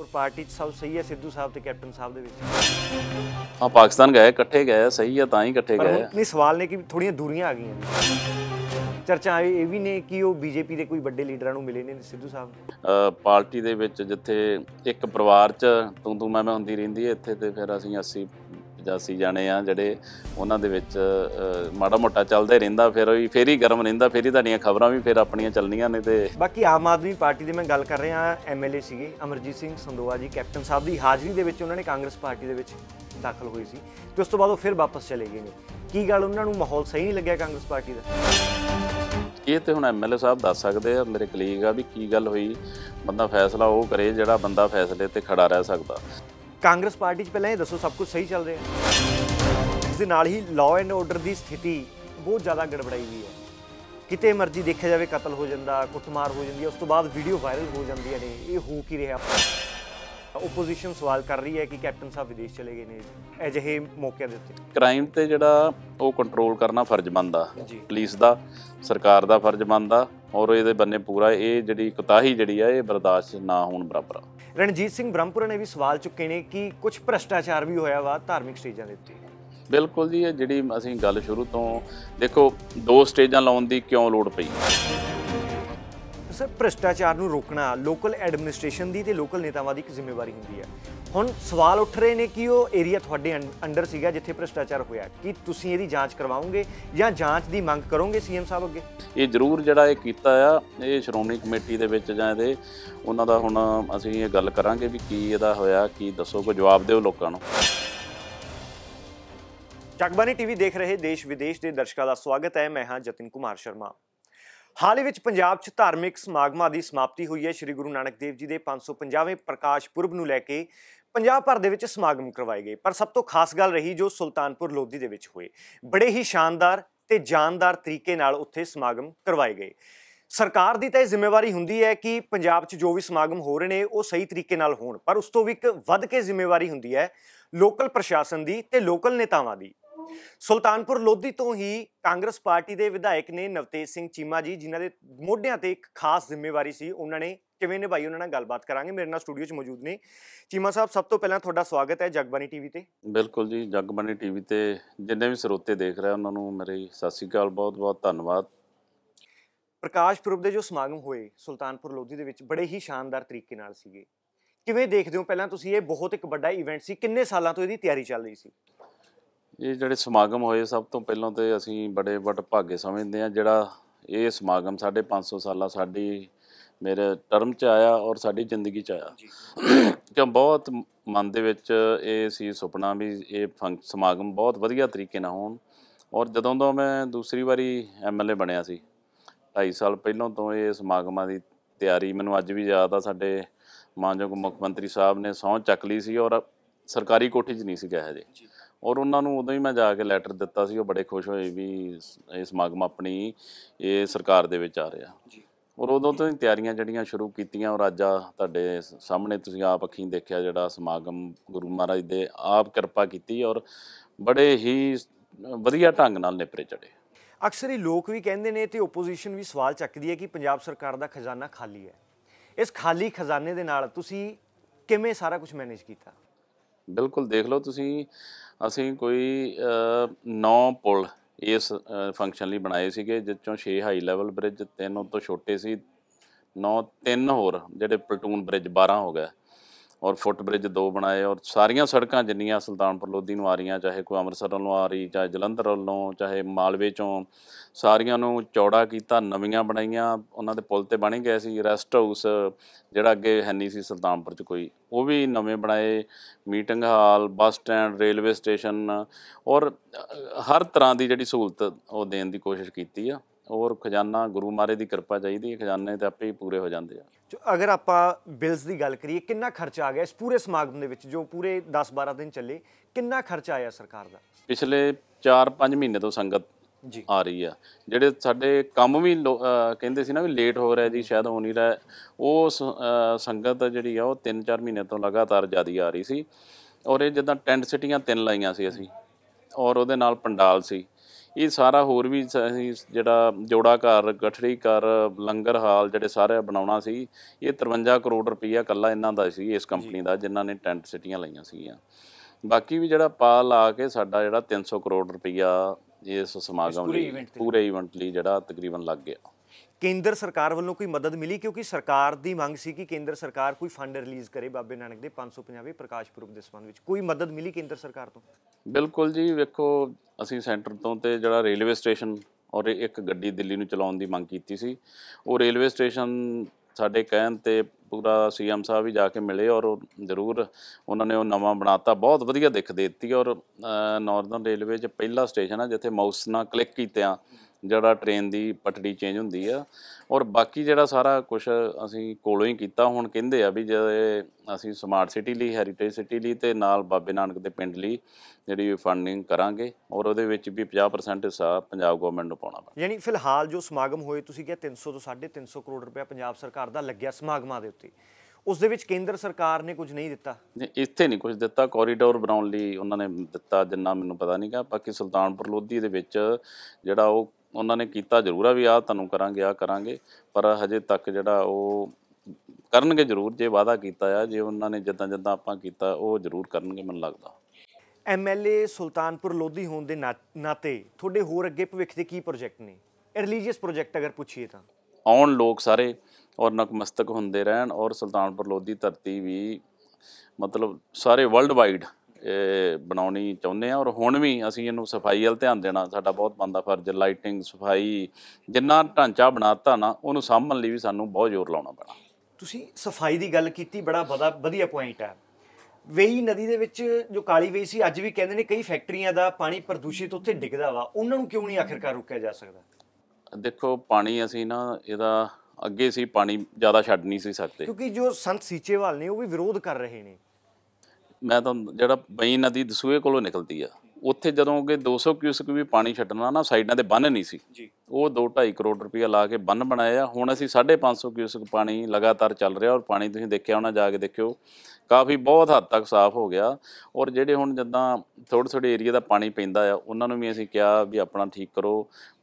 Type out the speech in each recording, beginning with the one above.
ਔਰ ਪਾਰਟੀ 'ਚ ਸਭ ਸਹੀ ਹੈ ਸਿੱਧੂ ਸਾਹਿਬ ਤੇ ਕੈਪਟਨ ਸਾਹਿਬ ਦੇ ਵਿੱਚ ਹਾਂ ਪਾਕਿਸਤਾਨ ਗਏ ਇਕੱਠੇ ਗਏ ਸਹੀ ਹੈ ਤਾਂ ਹੀ ਇਕੱਠੇ ਗਏ ਨਹੀਂ ਸਵਾਲ ਨੇ ਕਿ ਥੋੜੀਆਂ ਦੂਰੀਆਂ ਆ ਗਈਆਂ ਚਰਚਾ ਇਹ ਵੀ ਨੇ ਕਿ ਉਹ ਬੀਜੇਪੀ ਦੇ ਕੋਈ ਵੱਡੇ ਲੀਡਰਾਂ ਨੂੰ ਮਿਲੇ ਨੇ ਸਿੱਧੂ ਸਾਹਿਬ ਪਾਰਟੀ ਦੇ ਵਿੱਚ ਜਿੱਥੇ ਇੱਕ ਪਰਿਵਾਰ 'ਚ ਤੂੰ ਤੂੰ ਮੈਂ ਮੈਂ ਹੁੰਦੀ ਰਹਿੰਦੀ ਹੈ ਇੱਥੇ ਤੇ ਫਿਰ ਅਸੀਂ 85 ਜਾਣੇ ਆ ਜਿਹੜੇ ਉਹਨਾਂ ਦੇ ਵਿੱਚ ਮਾੜਾ ਮੋਟਾ ਚੱਲਦੇ ਰਹਿੰਦਾ ਫਿਰ ਵੀ ਫੇਰ ਹੀ ਗਰਮ ਰਹਿੰਦਾ ਫੇਰ ਹੀ ਤੁਹਾਡੀਆਂ ਖਬਰਾਂ ਵੀ ਫਿਰ ਆਪਣੀਆਂ ਚੱਲਣੀਆਂ ਨੇ ਤੇ ਬਾਕੀ ਆਮ ਆਦਮੀ ਪਾਰਟੀ ਦੀ ਮੈਂ ਗੱਲ ਕਰ ਰਿਹਾ ਐਮਐਲਏ ਸੀਗੇ ਅਮਰਜੀਤ ਸਿੰਘ ਸੰਦੋਆ ਜੀ ਕੈਪਟਨ ਸਾਹਿਬ ਦੀ ਹਾਜ਼ਰੀ ਦੇ ਵਿੱਚ ਉਹਨਾਂ ਨੇ ਕਾਂਗਰਸ ਪਾਰਟੀ ਦੇ ਵਿੱਚ ਦਾਖਲ ਹੋਈ ਸੀ ਤੇ ਉਸ ਤੋਂ ਬਾਅਦ ਉਹ ਫਿਰ ਵਾਪਸ ਚਲੇ ਗਏ ਨੇ ਕੀ ਗੱਲ ਉਹਨਾਂ ਨੂੰ ਮਾਹੌਲ ਸਹੀ ਨਹੀਂ ਲੱਗਿਆ ਕਾਂਗਰਸ ਪਾਰਟੀ ਦਾ ਇਹ ਤੇ ਹੁਣ ਐਮਐਲਏ ਸਾਹਿਬ ਦੱਸ ਸਕਦੇ ਆ ਮੇਰੇ ਕਲੀਗ ਆ ਵੀ ਕੀ ਗੱਲ ਹੋਈ ਬੰਦਾ ਫੈਸਲਾ ਉਹ ਕਰੇ ਜਿਹੜਾ ਬੰਦਾ ਫੈਸਲੇ ਤੇ ਖੜਾ ਰਹਿ ਸਕਦਾ ਕਾਂਗਰਸ ਪਾਰਟੀ 'ਚ ਪਹਿਲਾਂ ਇਹ ਦੱਸੋ ਸਭ ਕੁਝ ਸਹੀ ਚੱਲ ਰਿਹਾ ਇਸ ਦੇ ਨਾਲ ਹੀ ਲਾਅ ਐਂਡ ਆਰਡਰ ਦੀ ਸਥਿਤੀ ਬਹੁਤ ਜ਼ਿਆਦਾ ਗੜਬੜਾਈ ਹੋਈ ਹੈ ਕਿਤੇ ਮਰਜ਼ੀ ਦੇਖਿਆ ਜਾਵੇ ਕਤਲ ਹੋ ਜਾਂਦਾ ਕੁੱਟਮਾਰ ਹੋ ਜਾਂਦੀ ਹੈ ਉਸ ਤੋਂ ਬਾਅਦ ਵੀਡੀਓ ਵਾਇਰਲ ਹੋ ਹੈ ਨਹੀਂ ਇਹ ਹੋ ਕੀ ਰਿਹਾ ਆਪੋਜੀਸ਼ਨ ਸਵਾਲ ਕਰ ਰਹੀ ਹੈ ਕਿ ਕੈਪਟਨ ਸਾਹਿਬ ਵਿਦੇਸ਼ ਚਲੇ ਗਏ ਨੇ ਅਜਿਹੇ ਮੌਕਿਆਂ ਦੇ ਉੱਤੇ ਕ੍ਰਾਈਮ ਤੇ ਜਿਹੜਾ ਉਹ ਕੰਟਰੋਲ ਕਰਨਾ ਫਰਜ਼ ਬੰਦਾ ਪੁਲਿਸ ਦਾ ਸਰਕਾਰ ਦਾ ਫਰਜ਼ ਬੰਦਾ ਔਰ ਇਹਦੇ ਬੰਨੇ ਪੂਰਾ ਇਹ ਜਿਹੜੀ ਕੁਤਾਹੀ ਜਿਹੜੀ ਆ ਇਹ ਬਰਦਾਸ਼ਤ ਨਾ ਹੋਣ ਬਰਾਬਰ ਆ ਰਣਜੀਤ ਸਿੰਘ ਬ੍ਰਹਮਪੁਰ ਨੇ ਵੀ ਸਵਾਲ ਚੁੱਕੇ ਨੇ ਕਿ ਕੁਝ ਭ੍ਰਸ਼ਟਾਚਾਰ ਵੀ ਹੋਇਆ ਵਾ ਧਾਰਮਿਕ ਸਟੇਜਾਂ ਦੇ ਉੱਤੇ ਬਿਲਕੁਲ ਜੀ ਇਹ ਜਿਹੜੀ ਅਸੀਂ ਗੱਲ ਸ਼ੁਰੂ ਤੋਂ ਦੇਖੋ ਦੋ ਸਟੇਜਾਂ ਲਾਉਣ ਦੀ ਕਿਉਂ ਲੋੜ ਪਈ ਸਰ ਭ੍ਰਸ਼ਟਾਚਾਰ ਨੂੰ ਰੋਕਣਾ ਲੋਕਲ ਐਡਮਿਨਿਸਟ੍ਰੇਸ਼ਨ ਦੀ ਤੇ ਲੋਕਲ ਨੇਤਾਵਾਂ ਦੀ ਇੱਕ ਜ਼ਿੰਮੇਵਾਰੀ ਹੁੰਦੀ ਹੈ ਹੁਣ ਸਵਾਲ ਉੱਠ ਰਹੇ ਨੇ ਕਿ ਉਹ ਏਰੀਆ ਤੁਹਾਡੇ ਅੰਡਰ ਸੀਗਾ ਜਿੱਥੇ ਭ੍ਰਿਸ਼ਟਾਚਾਰ ਹੋਇਆ ਕਿ ਤੁਸੀਂ ਇਹਦੀ ਜਾਂਚ ਕਰਵਾਓਗੇ ਜਾਂ ਜਾਂਚ ਦੀ ਮੰਗ ਕਰੋਗੇ ਸੀਐਮ ਸਾਹਿਬ ਅੱਗੇ ਇਹ ਜ਼ਰੂਰ ਜਿਹੜਾ ਇਹ ਕੀਤਾ ਆ ਇਹ ਸ਼੍ਰੋਮਣੀ ਕਮੇਟੀ ਦੇ ਵਿੱਚ ਜਾਂ ਇਹਦੇ ਉਹਨਾਂ ਦਾ ਹੁਣ ਅਸੀਂ ਇਹ ਗੱਲ ਕਰਾਂਗੇ ਵੀ ਕੀ ਇਹਦਾ ਹੋਇਆ ਕੀ ਦੱਸੋ ਕੋ ਜਵਾਬ ਦਿਓ ਲੋਕਾਂ ਨੂੰ ਜਗਬਾਨੀ ਟੀਵੀ ਦੇਖ ਰਹੇ ਦੇਸ਼ ਵਿਦੇਸ਼ ਦੇ ਦਰਸ਼ਕਾਂ ਦਾ ਸਵਾਗਤ ਹੈ ਮੈਂ ਹਾਂ ਜਤਿਨ ਕੁਮਾਰ ਸ਼ਰਮਾ ਹਾਲ ਹੀ ਵਿੱਚ ਪੰਜਾਬ 'ਚ ਧਾਰਮਿਕ ਸਮਾਗਮਾਂ ਦੀ ਸਮਾਪਤੀ ਹੋਈ ਹੈ ਸ੍ਰੀ ਗੁਰੂ ਨਾਨਕ ਦੇਵ ਜੀ ਦੇ 550ਵੇਂ ਪ੍ਰਕਾਸ਼ ਪੁਰਬ ਨੂੰ ਲੈ ਕੇ ਪੰਜਾਬ ਭਰ ਦੇ ਵਿੱਚ ਸਮਾਗਮ ਕਰਵਾਏ ਗਏ ਪਰ ਸਭ ਤੋਂ ਖਾਸ ਗੱਲ ਰਹੀ ਜੋ ਸੁਲਤਾਨਪੁਰ ਲੋਧੀ ਦੇ ਵਿੱਚ ਹੋਏ ਬੜੇ ਹੀ ਸ਼ਾਨਦਾਰ ਤੇ ਜਾਨਦਾਰ ਤਰੀਕੇ ਨਾਲ ਉੱਥੇ ਸਮਾਗਮ ਕਰਵਾਏ ਗਏ ਸਰਕਾਰ ਦੀ ਤਾਂ ਇਹ ਜ਼ਿੰਮੇਵਾਰੀ ਹੁੰਦੀ ਹੈ ਕਿ ਪੰਜਾਬ 'ਚ ਜੋ ਵੀ ਸਮਾਗਮ ਹੋ ਰਹੇ ਨੇ ਉਹ ਸਹੀ ਤਰੀਕੇ ਨਾਲ ਹੋਣ ਪਰ ਉਸ ਤੋਂ ਵੀ ਇੱਕ ਵੱਧ ਕੇ ਜ਼ਿੰਮੇਵਾਰੀ ਹੁੰਦੀ ਹੈ ਲੋਕਲ ਪ੍ਰਸ਼ਾਸਨ ਦੀ ਤੇ ਲੋਕਲ ਨੇਤਾਵਾਂ ਦੀ ਸੁਲਤਾਨਪੁਰ ਲੋਧੀ ਤੋਂ ਹੀ ਕਾਂਗਰਸ ਪਾਰਟੀ ਦੇ ਵਿਧਾਇਕ ਨੇ ਨਵਤੇਜ ਸਿੰਘ ਚੀਮਾ ਜੀ ਜਿਨ੍ਹਾਂ ਦੇ ਮੋਢਿਆਂ ਤੇ ਇੱਕ ਖਾਸ ਜ਼ਿੰਮੇਵਾਰੀ ਸੀ ਉਹਨਾਂ ਨੇ ਕਿਵੇਂ ਨੇ ਭਾਈ ਉਹਨਾਂ ਨਾਲ ਗੱਲਬਾਤ ਕਰਾਂਗੇ ਮੇਰੇ ਨਾਲ ਸਟੂਡੀਓ 'ਚ ਮੌਜੂਦ ਨੇ ਚੀਮਾ ਸਾਹਿਬ ਸਭ ਤੋਂ ਪਹਿਲਾਂ ਤੁਹਾਡਾ ਸਵਾਗਤ ਹੈ ਜਗਬਾਨੀ ਟੀਵੀ ਤੇ ਬਿਲਕੁਲ ਜੀ ਜਗਬਾਨੀ ਟੀਵੀ ਤੇ ਜਿੰਨੇ ਵੀ ਸਰੋਤੇ ਦੇਖ ਰਹੇ ਉਹਨਾਂ ਨੂੰ ਮੇਰੀ ਸਤਿ ਸ੍ਰੀ ਅਕਾਲ ਬਹੁਤ-ਬਹੁਤ ਧੰਨਵਾਦ ਪ੍ਰਕਾਸ਼ ਪੁਰਬ ਦੇ ਜੋ ਸਮਾਗਮ ਹੋਏ ਸੁਲਤਾਨਪੁਰ ਲੋਧੀ ਦੇ ਵਿੱਚ ਬੜੇ ਹੀ ਸ਼ਾਨਦਾਰ ਤਰੀਕੇ ਨਾਲ ਸੀਗੇ ਕਿਵੇਂ ਦੇਖਦੇ ਹੋ ਪਹਿਲਾਂ ਤੁਸੀਂ ਇਹ ਬਹੁਤ ਇੱਕ ਵੱਡਾ ਇਵੈਂਟ ਸੀ ਕਿੰਨੇ ਸਾਲਾਂ ਤੋਂ ਇਹਦੀ ਤਿਆਰੀ ਚੱਲ ਰਹੀ ਸੀ ਇਹ ਜਿਹੜੇ ਸਮਾਗਮ ਹੋਏ ਸਭ ਤੋਂ ਪਹਿਲਾਂ ਤੇ ਅਸੀਂ ਬੜੇ ਵੱਡ ਭਾਗੇ ਸਮਝਦੇ ਹਾਂ ਜਿਹੜਾ ਇਹ ਸਮਾਗਮ ਸਾਡੇ 500 ਸਾਲਾਂ ਸਾਡੀ ਮੇਰੇ ਟਰਮ 'ਚ ਆਇਆ ਔਰ ਸਾਡੀ ਜ਼ਿੰਦਗੀ 'ਚ ਆਇਆ ਕਿ ਬਹੁਤ ਮਨ ਦੇ ਵਿੱਚ ਇਹ ਸੀ ਸੁਪਨਾ ਵੀ ਇਹ ਸਮਾਗਮ ਬਹੁਤ ਵਧੀਆ ਤਰੀਕੇ ਨਾਲ ਹੋਣ ਔਰ ਜਦੋਂ ਤੋਂ ਮੈਂ ਦੂਸਰੀ ਵਾਰੀ ਐਮਐਲਏ ਬਣਿਆ ਸੀ 2.5 ਸਾਲ ਪਹਿਲਾਂ ਤੋਂ ਇਹ ਸਮਾਗਮਾਂ ਦੀ ਤਿਆਰੀ ਮੈਨੂੰ ਅੱਜ ਵੀ ਯਾਦ ਆ ਸਾਡੇ ਮਾਨਯੋਗ ਮੁੱਖ ਮੰਤਰੀ ਸਾਹਿਬ ਨੇ ਸੌ ਚੱਕ ਲਈ ਸੀ ਔਰ ਸਰਕਾਰੀ ਕੋਠੀ 'ਚ ਨਹੀਂ ਸੀ ਗਿਆ ਹਜੇ ਔਰ ਉਹਨਾਂ ਨੂੰ ਉਦੋਂ ਹੀ ਮੈਂ ਜਾ ਕੇ ਲੈਟਰ ਦਿੱਤਾ ਸੀ ਉਹ ਬੜੇ ਖੁਸ਼ ਹੋਏ ਵੀ ਇਹ ਸਮਾਗਮ ਆਪਣੀ ਇਹ ਸਰਕਾਰ ਦੇ ਵਿੱਚ ਆ ਰਿਹਾ ਜੀ ਔਰ ਉਦੋਂ ਤੋਂ ਹੀ ਤਿਆਰੀਆਂ ਜਿਹੜੀਆਂ ਸ਼ੁਰੂ ਕੀਤੀਆਂ ਔਰ ਅੱਜ ਆ ਤੁਹਾਡੇ ਸਾਹਮਣੇ ਤੁਸੀਂ ਆਪ ਅੱਖੀਂ ਦੇਖਿਆ ਜਿਹੜਾ ਸਮਾਗਮ ਗੁਰੂ ਮਹਾਰਾਜ ਦੇ ਆਪ ਕਿਰਪਾ ਕੀਤੀ ਔਰ ਬੜੇ ਹੀ ਵਧੀਆ ਢੰਗ ਨਾਲ ਨਿਪਰੇ ਚੜੇ ਅਕਸਰ ਹੀ ਲੋਕ ਵੀ ਕਹਿੰਦੇ ਨੇ ਤੇ ਓਪੋਜੀਸ਼ਨ ਵੀ ਸਵਾਲ ਚੱਕਦੀ ਹੈ ਕਿ ਪੰਜਾਬ ਸਰਕਾਰ ਦਾ ਖਜ਼ਾਨਾ ਖਾਲੀ ਹੈ ਇਸ ਖਾਲੀ ਖਜ਼ਾਨੇ ਦੇ ਨਾਲ ਤੁਸੀਂ ਕਿਵੇਂ ਸਾਰਾ ਕੁਝ ਮੈਨੇਜ ਕੀਤਾ ਬਿਲਕੁਲ ਦੇਖ ਲਓ ਤੁਸੀਂ ਅਸੀਂ ਕੋਈ 9 ਪੁਲ ਇਸ ਫੰਕਸ਼ਨ ਲਈ ਬਣਾਏ ਸੀਗੇ ਜਿਸ ਚੋਂ 6 ਹਾਈ ਲੈਵਲ ਬ੍ਰਿਜ ਤਿੰਨ ਤੋਂ ਛੋਟੇ ਸੀ 9 ਤਿੰਨ ਹੋਰ ਜਿਹੜੇ ਪਲਟੂਨ ਬ੍ਰਿਜ 12 ਹੋ ਗਿਆ ਔਰ ਫੁੱਟ ਬ੍ਰਿਜ ਦੋ ਬਣਾਏ ਔਰ ਸਾਰੀਆਂ ਸੜਕਾਂ ਜਿੰਨੀਆਂ ਸੁਲਤਾਨਪੁਰ ਲੋਧੀ ਨੂੰ ਆ ਰਹੀਆਂ ਚਾਹੇ ਕੋਈ ਅੰਮ੍ਰਿਤਸਰ ਵੱਲੋਂ ਆ ਰਹੀ ਚਾਹੇ ਜਲੰਧਰ ਵੱਲੋਂ ਚਾਹੇ ਮਾਲਵੇ ਚੋਂ ਸਾਰੀਆਂ ਨੂੰ ਚੌੜਾ ਕੀਤਾ ਨਵੀਆਂ ਬਣਾਈਆਂ ਉਹਨਾਂ ਦੇ ਪੁਲ ਤੇ ਬਣੇ ਗਏ ਸੀ ਰੈਸਟ ਹਾਊਸ ਜਿਹੜਾ ਅੱਗੇ ਹੈ ਨਹੀਂ ਸੀ ਸੁਲਤਾਨਪੁਰ 'ਚ ਕੋਈ ਉਹ ਵੀ ਨਵੇਂ ਬਣਾਏ meeting hall bus stand railway station ਔਰ ਹਰ ਤਰ੍ਹਾਂ ਦੀ ਜਿਹੜੀ ਸਹੂਲਤ ਉਹ ਦੇਣ ਦੀ ਕੋਸ਼ਿਸ਼ ਕੀਤੀ ਆ ਔਰ ਖਜ਼ਾਨਾ ਗੁਰੂ ਮਾਰੇ ਦੀ ਕਿਰਪਾ ਚਾਹੀਦੀ ਹੈ ਖਜ਼ਾਨੇ ਤੇ ਆਪੇ ਹੀ ਪੂਰੇ ਹੋ ਜਾਂਦੇ ਆ ਅਗਰ ਆਪਾਂ ਬਿਲਸ ਦੀ ਗੱਲ ਕਰੀਏ ਕਿੰਨਾ ਖਰਚਾ ਆ ਗਿਆ ਇਸ ਪੂਰੇ ਸਮਾਗਮ ਦੇ ਵਿੱਚ ਜੋ ਪੂਰੇ 10-12 ਦਿਨ ਚੱਲੇ ਕਿੰਨਾ ਖਰਚਾ ਆਇਆ ਸਰਕਾਰ ਦਾ ਪਿਛਲੇ 4-5 ਮਹੀਨੇ ਤੋਂ ਸੰਗਤ ਜੀ ਆ ਰਹੀ ਆ ਜਿਹੜੇ ਸਾਡੇ ਕੰਮ ਵੀ ਕਹਿੰਦੇ ਸੀ ਨਾ ਵੀ ਲੇਟ ਹੋ ਰਿਹਾ ਜੀ ਸ਼ਾਇਦ ਹੋ ਨਹੀਂ ਰਿਹਾ ਉਹ ਸੰਗਤ ਜਿਹੜੀ ਆ ਉਹ 3-4 ਮਹੀਨੇ ਤੋਂ ਲਗਾਤਾਰ ਜਿਆਦੀ ਆ ਰਹੀ ਸੀ ਔਰ ਇਹ ਜਿੱਦਾਂ ਟੈਂਟ ਸਿਟੀਆਂ ਤਿੰਨ ਲਾਈਆਂ ਸੀ ਅਸੀਂ ਔਰ ਉਹਦੇ ਨਾਲ ਪੰਡਾਲ ਸੀ ਇਹ ਸਾਰਾ ਹੋਰ ਵੀ ਅਸੀਂ ਜਿਹੜਾ ਜੋੜਾ ਘਰ ਗਠੜੀ ਘਰ ਲੰਗਰ ਹਾਲ ਜਿਹੜੇ ਸਾਰੇ ਬਣਾਉਣਾ ਸੀ ਇਹ 53 ਕਰੋੜ ਰੁਪਈਆ ਕੱਲਾ ਇਹਨਾਂ ਦਾ ਸੀ ਇਸ ਕੰਪਨੀ ਦਾ ਜਿਨ੍ਹਾਂ ਨੇ ਟੈਂਟ ਸਿਟੀਆਂ ਲਈਆਂ ਸੀਗੀਆਂ ਬਾਕੀ ਵੀ ਜਿਹੜਾ ਪਾ ਲਾ ਕੇ ਸਾਡਾ ਜਿਹੜਾ 300 ਕਰੋੜ ਰੁਪਈਆ ਇਸ ਸਮਾਗਮ ਲਈ ਪੂਰੇ ਇਵੈਂਟ ਲਈ ਜਿਹੜਾ ਤਕਰੀਬਨ ਲੱਗ ਗਿਆ ਕੇਂਦਰ ਸਰਕਾਰ ਵੱਲੋਂ ਕੋਈ ਮਦਦ ਮਿਲੀ ਕਿਉਂਕਿ ਸਰਕਾਰ ਦੀ ਮੰਗ ਸੀ ਕਿ ਕੇਂਦਰ ਸਰਕਾਰ ਕੋਈ ਫੰਡ ਰਿਲੀਜ਼ ਕਰੇ ਬਾਬੇ ਨਾਨਕ ਦੇ 550ਵੇਂ ਪ੍ਰਕਾਸ਼ ਪੁਰਬ ਦੇ ਸਬੰਧ ਵਿੱਚ ਕੋਈ ਮਦਦ ਮਿਲੀ ਕੇਂਦਰ ਸਰਕਾਰ ਤੋਂ ਬਿਲਕੁਲ ਜੀ ਵੇਖੋ ਅਸੀਂ ਸੈਂਟਰ ਤੋਂ ਤੇ ਜਿਹੜਾ ਰੇਲਵੇ ਸਟੇਸ਼ਨ ਔਰ ਇੱਕ ਗੱਡੀ ਦਿੱਲੀ ਨੂੰ ਚਲਾਉਣ ਦੀ ਮੰਗ ਕੀਤੀ ਸੀ ਉਹ ਰੇਲਵੇ ਸਟੇਸ਼ਨ ਸਾਡੇ ਕਹਿਣ ਤੇ ਪੂਰਾ ਸੀਐਮ ਸਾਹਿਬ ਵੀ ਜਾ ਕੇ ਮਿਲੇ ਔਰ ਜ਼ਰੂਰ ਉਹਨਾਂ ਨੇ ਉਹ ਨਵਾਂ ਬਣਾਤਾ ਬਹੁਤ ਵਧੀਆ ਦਿੱਖ ਦਿੱਤੀ ਔਰ ਨਾਰਥਰਨ ਰੇਲਵੇ 'ਚ ਪਹਿਲਾ ਸਟੇਸ਼ਨ ਆ ਜਿੱਥੇ ਮਾਊਸ ਨਾਲ ਕਲਿੱਕ ਕੀਤੇ ਆ ਜਿਹੜਾ ਟ੍ਰੇਨ ਦੀ ਪਟੜੀ ਚੇਂਜ ਹੁੰਦੀ ਆ ਔਰ ਬਾਕੀ ਜਿਹੜਾ ਸਾਰਾ ਕੁਝ ਅਸੀਂ ਕੋਲੋਂ ਹੀ ਕੀਤਾ ਹੁਣ ਕਹਿੰਦੇ ਆ ਵੀ ਜੇ ਅਸੀਂ ਸਮਾਰਟ ਸਿਟੀ ਲਈ ਹੈਰੀਟੇਜ ਸਿਟੀ ਲਈ ਤੇ ਨਾਲ ਬਾਬੇ ਨਾਨਕ ਦੇ ਪਿੰਡ ਲਈ ਜਿਹੜੀ ਫੰਡਿੰਗ ਕਰਾਂਗੇ ਔਰ ਉਹਦੇ ਵਿੱਚ ਵੀ 50% ਹਿੱਸਾ ਪੰਜਾਬ ਗਵਰਨਮੈਂਟ ਨੂੰ ਪਾਉਣਾ ਪਾ ਯਾਨੀ ਫਿਲਹਾਲ ਜੋ ਸਮਾਗਮ ਹੋਏ ਤੁਸੀਂ ਕਿਹਾ 300 ਤੋਂ 350 ਕਰੋੜ ਰੁਪਏ ਪੰਜਾਬ ਸਰਕਾਰ ਦਾ ਲੱਗਿਆ ਸਮਾਗਮਾਂ ਦੇ ਉੱਤੇ ਉਸ ਦੇ ਵਿੱਚ ਕੇਂਦਰ ਸਰਕਾਰ ਨੇ ਕੁਝ ਨਹੀਂ ਦਿੱਤਾ ਇੱਥੇ ਨਹੀਂ ਕੁਝ ਦਿੱਤਾ ਕੋਰੀਡੋਰ ਬਣਾਉਣ ਲਈ ਉਹਨਾਂ ਨੇ ਦਿੱਤਾ ਜਿੰਨਾ ਮੈਨੂੰ ਪਤਾ ਨਹੀਂਗਾ ਬਾਕੀ ਸੁਲਤਾਨਪੁਰ ਲੋਧੀ ਦੇ ਵਿੱਚ ਜਿਹੜਾ ਉਹ ਉਹਨਾਂ ਨੇ ਕੀਤਾ ਜ਼ਰੂਰ ਆ ਵੀ ਆ ਤੁਹਾਨੂੰ ਕਰਾਂਗੇ ਆ ਕਰਾਂਗੇ ਪਰ ਹਜੇ ਤੱਕ ਜਿਹੜਾ ਉਹ ਕਰਨਗੇ ਜ਼ਰੂਰ ਜੇ ਵਾਅਦਾ ਕੀਤਾ ਆ ਜੇ ਉਹਨਾਂ ਨੇ ਜਿੱਦਾਂ ਜਿੱਦਾਂ ਆਪਾਂ ਕੀਤਾ ਉਹ ਜ਼ਰੂਰ ਕਰਨਗੇ ਮੈਨੂੰ ਲੱਗਦਾ ਐਮਐਲਏ ਸੁਲਤਾਨਪੁਰ ਲੋਧੀ ਹੋਣ ਦੇ ਨਾਤੇ ਤੁਹਾਡੇ ਹੋਰ ਅੱਗੇ ਭਵਿੱਖ ਦੇ ਕੀ ਪ੍ਰੋਜੈਕਟ ਨੇ ਰਿਲੀਜੀਅਸ ਪ੍ਰੋਜੈਕਟ ਅਗਰ ਪੁੱਛੀਏ ਤਾਂ ਆਉਣ ਲੋਕ ਸਾਰੇ ਔਰ ਨਕਮਸਤਕ ਹੁੰਦੇ ਰਹਿਣ ਔਰ ਸੁਲਤਾਨਪੁਰ ਲੋਧੀ ਧਰਤੀ ਵੀ ਮਤਲਬ ਸਾਰੇ ਵਰਲਡ ਵਾਈਡ ਬਣਾਉਣੀ ਚਾਹੁੰਦੇ ਆ ਔਰ ਹੁਣ ਵੀ ਅਸੀਂ ਇਹਨੂੰ ਸਫਾਈ ਵੱਲ ਧਿਆਨ ਦੇਣਾ ਸਾਡਾ ਬਹੁਤ ਬੰਦਾ ਫਰਜ਼ ਲਾਈਟਿੰਗ ਸਫਾਈ ਜਿੰਨਾ ਢਾਂਚਾ ਬਣਾਤਾ ਨਾ ਉਹਨੂੰ ਸਾਂਭਣ ਲਈ ਵੀ ਸਾਨੂੰ ਬਹੁਤ ਜ਼ੋਰ ਲਾਉਣਾ ਪੈਣਾ ਤੁਸੀਂ ਸਫਾਈ ਦੀ ਗੱਲ ਕੀਤੀ ਬੜਾ ਵਧੀਆ ਪੁਆਇੰਟ ਹੈ ਵੇਈ ਨਦੀ ਦੇ ਵਿੱਚ ਜੋ ਕਾਲੀ ਵੇਈ ਸੀ ਅੱਜ ਵੀ ਕਹਿੰਦੇ ਨੇ ਕਈ ਫੈਕਟਰੀਆਂ ਦਾ ਪਾਣੀ ਪ੍ਰਦੂਸ਼ਿਤ ਉੱਥੇ ਡਿੱਗਦਾ ਵਾ ਉਹਨਾਂ ਨੂੰ ਕਿਉਂ ਨਹੀਂ ਆਖਿਰਕਾਰ ਰੋਕਿਆ ਜਾ ਸਕਦਾ ਦੇਖੋ ਪਾਣੀ ਅਸੀਂ ਨਾ ਇਹਦਾ ਅੱਗੇ ਸੀ ਪਾਣੀ ਜ਼ਿਆਦਾ ਛੱਡ ਨਹੀਂ ਸੀ ਸਕਦੇ ਕਿਉਂਕਿ ਜੋ ਸੰਤ ਸੀਚੇਵਾਲ ਨੇ ਉਹ ਵੀ ਵਿਰੋਧ ਕਰ ਰਹੇ ਨੇ ਮੈਂ ਤਾਂ ਜਿਹੜਾ ਬਈ ਨਦੀ ਦਸੂਏ ਕੋਲੋਂ ਨਿਕਲਦੀ ਆ ਉੱਥੇ ਜਦੋਂ ਕਿ 200 ਕਿਊਸਕ ਵੀ ਪਾਣੀ ਛੱਡਣਾ ਨਾ ਸਾਈਡਾਂ ਤੇ ਬੰਨ ਨਹੀਂ ਸੀ ਜੀ ਉਹ 2.5 ਕਰੋੜ ਰੁਪਇਆ ਲਾ ਕੇ ਬੰਨ ਬਣਾਇਆ ਹੁਣ ਅਸੀਂ 550 ਕਿਊਸਕ ਪਾਣੀ ਲਗਾਤਾਰ ਚੱਲ ਰਿਹਾ ਔਰ ਪਾਣੀ ਤੁਸੀਂ ਦੇਖਿਆ ਹੋਣਾ ਜਾ ਕੇ ਦੇਖਿਓ ਕਾਫੀ ਬਹੁਤ ਹੱਦ ਤੱਕ ਸਾਫ਼ ਹੋ ਗਿਆ ਔਰ ਜਿਹੜੇ ਹੁਣ ਜਦਾਂ ਥੋੜੇ ਥੋੜੇ ਏਰੀਆ ਦਾ ਪਾਣੀ ਪੈਂਦਾ ਆ ਉਹਨਾਂ ਨੂੰ ਵੀ ਅਸੀਂ ਕਿਹਾ ਵੀ ਆਪਣਾ ਠੀਕ ਕਰੋ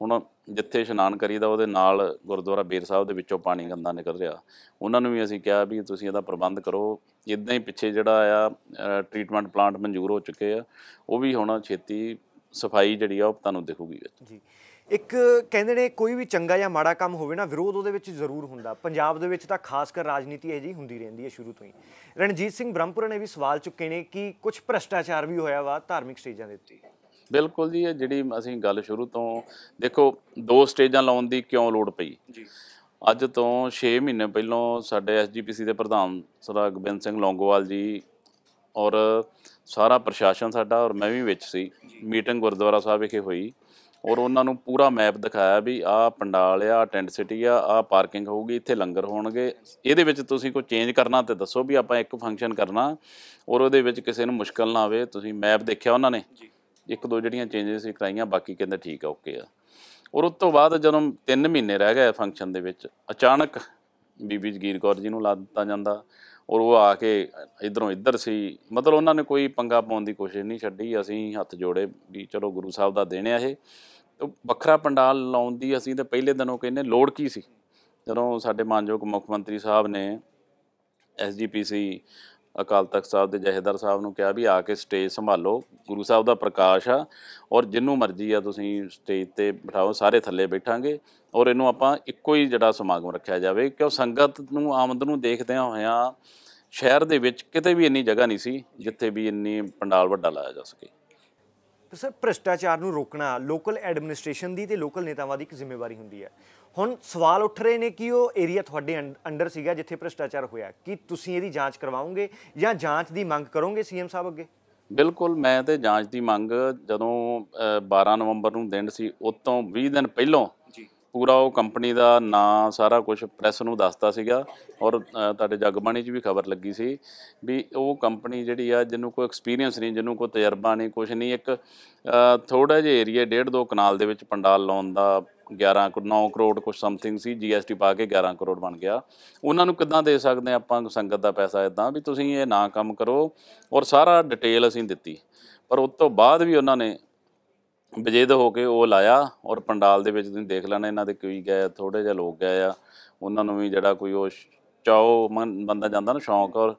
ਹੁਣ ਜਿੱਥੇ ਇਸ਼ਨਾਨ ਕਰੀਦਾ ਉਹਦੇ ਨਾਲ ਗੁਰਦੁਆਰਾ ਬੇਰ ਸਾਹਿਬ ਦੇ ਵਿੱਚੋਂ ਪਾਣੀ ਗੰਦਾ ਨਿਕਲ ਰਿਹਾ ਉਹਨਾਂ ਨੂੰ ਵੀ ਅਸੀਂ ਕਿਹਾ ਵੀ ਤੁਸੀਂ ਇਹਦਾ ਪ੍ਰਬੰਧ ਕਰੋ ਇਦਾਂ ਹੀ ਪਿੱਛੇ ਜਿਹੜਾ ਆ ਟ੍ਰੀਟਮੈਂਟ ਪਲਾਂਟ ਮਨਜ਼ੂਰ ਹੋ ਚੁੱਕੇ ਆ ਉਹ ਵੀ ਹੁਣ ਛੇਤੀ ਸਫਾਈ ਜਿਹੜੀ ਆ ਉਹ ਤੁਹਾਨੂੰ ਦਿਖੂਗੀ ਵਿੱਚ ਜੀ ਇੱਕ ਕਹਿੰਦੇ ਨੇ ਕੋਈ ਵੀ ਚੰਗਾ ਜਾਂ ਮਾੜਾ ਕੰਮ ਹੋਵੇ ਨਾ ਵਿਰੋਧ ਉਹਦੇ ਵਿੱਚ ਜ਼ਰੂਰ ਹੁੰਦਾ ਪੰਜਾਬ ਦੇ ਵਿੱਚ ਤਾਂ ਖਾਸ ਕਰ ਰਾਜਨੀਤੀ ਇਹ ਜੀ ਹੁੰਦੀ ਰਹਿੰਦੀ ਹੈ ਸ਼ੁਰੂ ਤੋਂ ਹੀ ਰਣਜੀਤ ਸਿੰਘ ਬ੍ਰਹਮਪੁਰ ਨੇ ਵੀ ਸਵਾਲ ਚੁੱਕੇ ਨੇ ਕਿ ਕੁਝ ਭ੍ਰਸ਼ਟਾਚਾਰ ਵੀ ਹੋਇਆ ਵਾ ਧਾਰਮਿਕ ਸਟੇਜਾਂ ਦੇ ਉੱਤੇ ਬਿਲਕੁਲ ਜੀ ਇਹ ਜਿਹੜੀ ਅਸੀਂ ਗੱਲ ਸ਼ੁਰੂ ਤੋਂ ਦੇਖੋ ਦੋ ਸਟੇਜਾਂ ਲਾਉਣ ਦੀ ਕਿਉਂ ਲੋੜ ਪਈ ਜੀ ਅੱਜ ਤੋਂ 6 ਮਹੀਨੇ ਪਹਿਲਾਂ ਸਾਡੇ ਐਸਜੀਪੀਸੀ ਦੇ ਪ੍ਰਧਾਨ ਸਰਾ ਗਬਿੰਦ ਸਿੰਘ ਲੌਂਗੋਵਾਲ ਜੀ ਔਰ ਸਾਰਾ ਪ੍ਰਸ਼ਾਸਨ ਸਾਡਾ ਔਰ ਮੈਂ ਵੀ ਵਿੱਚ ਸੀ ਮੀਟਿੰਗ ਗੁਰਦੁਆਰਾ ਸਾਹਿਬ ਵਿਖੇ ਹੋਈ ਔਰ ਉਹਨਾਂ ਨੂੰ ਪੂਰਾ ਮੈਪ ਦਿਖਾਇਆ ਵੀ ਆਹ ਪੰਡਾਲ ਆ ਟੈਂਟ ਸਿਟੀ ਆ ਆਹ ਪਾਰਕਿੰਗ ਹੋਊਗੀ ਇੱਥੇ ਲੰਗਰ ਹੋਣਗੇ ਇਹਦੇ ਵਿੱਚ ਤੁਸੀਂ ਕੋਈ ਚੇਂਜ ਕਰਨਾ ਤੇ ਦੱਸੋ ਵੀ ਆਪਾਂ ਇੱਕ ਫੰਕਸ਼ਨ ਕਰਨਾ ਔਰ ਉਹਦੇ ਵਿੱਚ ਕਿਸੇ ਨੂੰ ਮੁਸ਼ਕਲ ਨਾ ਆਵੇ ਤੁਸੀਂ ਮੈਪ ਦੇਖਿਆ ਉਹਨਾਂ ਨੇ ਇੱਕ ਦੋ ਜਿਹੜੀਆਂ ਚੇਂਜਸ ਸੀ ਕਰਾਈਆਂ ਬਾਕੀ ਕਹਿੰਦੇ ਠੀਕ ਆ ਓਕੇ ਆ ਔਰ ਉਸ ਤੋਂ ਬਾਅਦ ਜਦੋਂ 3 ਮਹੀਨੇ ਰਹਿ ਗਏ ਫੰਕਸ਼ਨ ਦੇ ਵਿੱਚ ਅਚਾਨਕ ਬੀਬੀ ਜਗੀਰ ਕੌਰ ਜੀ ਨੂੰ ਲਾ ਦਿੱਤਾ ਜਾਂਦਾ ਔਰ ਉਹ ਆ ਕੇ ਇਧਰੋਂ ਇੱਧਰ ਸੀ ਮਤਲਬ ਉਹਨਾਂ ਨੇ ਕੋਈ ਪੰਗਾ ਪਾਉਣ ਦੀ ਕੋਸ਼ਿਸ਼ ਨਹੀਂ ਛੱਡੀ ਅਸੀਂ ਹੱਥ ਜੋੜੇ ਵੀ ਚਲੋ ਗੁਰੂ ਸਾਹਿਬ ਦਾ ਦੇਣ ਆ ਇਹ ਵੱਖਰਾ ਪੰਡਾਲ ਲਾਉਣ ਦੀ ਅਸੀਂ ਤਾਂ ਪਹਿਲੇ ਦਿਨੋਂ ਕਹਿੰਨੇ ਲੋੜ ਕੀ ਸੀ ਜਦੋਂ ਸਾਡੇ ਮਾਨਯੋਗ ਮੁੱਖ ਮੰਤਰੀ ਸਾਹਿਬ ਨੇ ਐਸਜੀਪੀਸੀ ਅਕਾਲ ਤਖਤ ਸਾਹਿਬ ਦੇ ਜਹੇਦਾਰ ਸਾਹਿਬ ਨੂੰ ਕਿਹਾ ਵੀ ਆ ਕੇ ਸਟੇਜ ਸੰਭਾਲੋ ਗੁਰੂ ਸਾਹਿਬ ਦਾ ਪ੍ਰਕਾਸ਼ ਆ ਔਰ ਜਿੰਨੂੰ ਮਰਜ਼ੀ ਆ ਤੁਸੀਂ ਸਟੇਜ ਤੇ ਬਿਠਾਓ ਸਾਰੇ ਥੱਲੇ ਬੈਠਾਂਗੇ ਔਰ ਇਹਨੂੰ ਆਪਾਂ ਇੱਕੋ ਹੀ ਜਿਹੜਾ ਸਮਾਗਮ ਰੱਖਿਆ ਜਾਵੇ ਕਿਉਂ ਸੰਗਤ ਨੂੰ ਆਮਦ ਨੂੰ ਦੇਖਦਿਆਂ ਹੋਇਆਂ ਸ਼ਹਿਰ ਦੇ ਵਿੱਚ ਕਿਤੇ ਵੀ ਇੰਨੀ ਜਗ੍ਹਾ ਨਹੀਂ ਸੀ ਜਿੱਥੇ ਵੀ ਇੰਨੀ ਪੰਡਾਲ ਵੱਡਾ ਲਾਇਆ ਜਾ ਸਕੇ ਸਰ ਭ੍ਰਿਸ਼ਟਾਚਾਰ ਨੂੰ ਰੋਕਣਾ ਲੋਕਲ ਐਡਮਿਨਿਸਟ੍ਰੇਸ਼ਨ ਦੀ ਤੇ ਲੋਕਲ ਨੇਤਾਵਾਂ ਦੀ ਇੱਕ ਜ਼ਿੰਮੇਵਾਰੀ ਹੁੰਦੀ ਹੈ ਹੁਣ ਸਵਾਲ ਉੱਠ ਰਹੇ ਨੇ ਕਿ ਉਹ ਏਰੀਆ ਤੁਹਾਡੇ ਅੰਡਰ ਸੀਗਾ ਜਿੱਥੇ ਭ੍ਰਿਸ਼ਟਾਚਾਰ ਹੋਇਆ ਕਿ ਤੁਸੀਂ ਇਹਦੀ ਜਾਂਚ ਕਰਵਾਓਗੇ ਜਾਂ ਜਾਂਚ ਦੀ ਮੰਗ ਕਰੋਗੇ ਸੀਐਮ ਸਾਹਿਬ ਅੱਗੇ ਬਿਲਕੁਲ ਮੈਂ ਤੇ ਜਾਂਚ ਦੀ ਮੰਗ ਜਦੋਂ 12 ਨਵੰਬਰ ਨੂੰ ਦਿਨ ਸੀ ਉਤੋਂ 20 ਦਿਨ ਪਹਿਲਾਂ ਪੂਰਾ ਉਹ ਕੰਪਨੀ ਦਾ ਨਾਂ ਸਾਰਾ ਕੁਝ ਪ੍ਰੈਸ ਨੂੰ ਦੱਸਤਾ ਸੀਗਾ ਔਰ ਤੁਹਾਡੇ ਜਗਬਾਣੀ 'ਚ ਵੀ ਖਬਰ ਲੱਗੀ ਸੀ ਵੀ ਉਹ ਕੰਪਨੀ ਜਿਹੜੀ ਆ ਜਿਹਨੂੰ ਕੋਈ ਐਕਸਪੀਰੀਅੰਸ ਨਹੀਂ ਜਿਹਨੂੰ ਕੋਈ ਤਜਰਬਾ ਨਹੀਂ ਕੁਝ ਨਹੀਂ ਇੱਕ ਥੋੜਾ ਜਿਹਾ ਏਰੀਆ 1.5 2 ਕਨਾਲ ਦੇ ਵਿੱਚ ਪੰਡਾਲ ਲਾਉਣ ਦਾ 11 9 ਕਰੋੜ ਕੁਝ ਸਮਥਿੰਗ ਸੀ ਜੀਐਸਟੀ ਪਾ ਕੇ 11 ਕਰੋੜ ਬਣ ਗਿਆ ਉਹਨਾਂ ਨੂੰ ਕਿੱਦਾਂ ਦੇ ਸਕਦੇ ਆਪਾਂ ਸੰਗਤ ਦਾ ਪੈਸਾ ਇਦਾਂ ਵੀ ਤੁਸੀਂ ਇਹ ਨਾ ਕੰਮ ਕਰੋ ਔਰ ਸਾਰਾ ਡਿਟੇਲ ਅਸੀਂ ਦਿੱਤੀ ਪਰ ਉਸ ਤੋਂ ਬਾਅਦ ਵੀ ਉਹਨਾਂ ਨੇ ਬਜੇਦ ਹੋ ਕੇ ਉਹ ਲਾਇਆ ਔਰ ਪੰਡਾਲ ਦੇ ਵਿੱਚ ਤੁਸੀਂ ਦੇਖ ਲੈਣਾ ਇਹਨਾਂ ਦੇ ਕੋਈ ਗਏ ਥੋੜੇ ਜਿਹਾ ਲੋਕ ਗਏ ਆ ਉਹਨਾਂ ਨੂੰ ਵੀ ਜਿਹੜਾ ਕੋਈ ਉਹ ਚਾਓ ਬੰਦਾ ਜਾਂਦਾ ਨਾ ਸ਼ੌਂਕ ਔਰ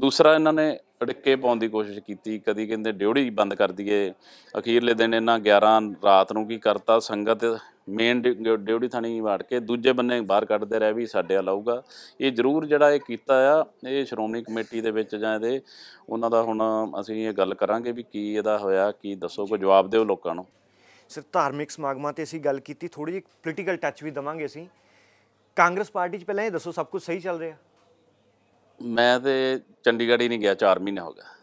ਦੂਸਰਾ ਇਹਨਾਂ ਨੇ ਅੜਕੇ ਪਾਉਣ ਦੀ ਕੋਸ਼ਿਸ਼ ਕੀਤੀ ਕਦੀ ਕਹਿੰਦੇ ਡਿਊੜੀ ਬੰਦ ਕਰ ਦਈਏ ਅਖੀਰਲੇ ਦਿਨ ਇਹਨਾਂ 11 ਰਾਤ ਨੂੰ ਕੀ ਕਰਤਾ ਸੰਗਤ ਮੇਨ ਡਿਊਟੀ ਥਾਣੀ ਵਾੜ ਕੇ ਦੂਜੇ ਬੰਨੇ ਬਾਹਰ ਕੱਢਦੇ ਰਹੇ ਵੀ ਸਾਡੇ ਲਾਊਗਾ ਇਹ ਜ਼ਰੂਰ ਜਿਹੜਾ ਇਹ ਕੀਤਾ ਆ ਇਹ ਸ਼੍ਰੋਮਣੀ ਕਮੇਟੀ ਦੇ ਵਿੱਚ ਜਾਂ ਇਹਦੇ ਉਹਨਾਂ ਦਾ ਹੁਣ ਅਸੀਂ ਇਹ ਗੱਲ ਕਰਾਂਗੇ ਵੀ ਕੀ ਇਹਦਾ ਹੋਇਆ ਕੀ ਦੱਸੋ ਕੋ ਜਵਾਬ ਦਿਓ ਲੋਕਾਂ ਨੂੰ ਸਿਰ ਧਾਰਮਿਕ ਸਮਾਗਮਾਂ ਤੇ ਅਸੀਂ ਗੱਲ ਕੀਤੀ ਥੋੜੀ ਜਿਹੀ ਪੋਲੀਟੀਕਲ ਟੱਚ ਵੀ ਦਵਾਂਗੇ ਅਸੀਂ ਕਾਂਗਰਸ ਪਾਰਟੀ 'ਚ ਪਹਿਲਾਂ ਇਹ ਦੱਸੋ ਸਭ ਕੁਝ ਸਹੀ ਚੱਲ ਰਿਹਾ ਮੈਂ ਤੇ ਚੰਡੀਗੜ੍ਹ ਹੀ ਨਹੀਂ ਗਿਆ 4 ਮਹੀਨੇ ਹੋ ਗਏ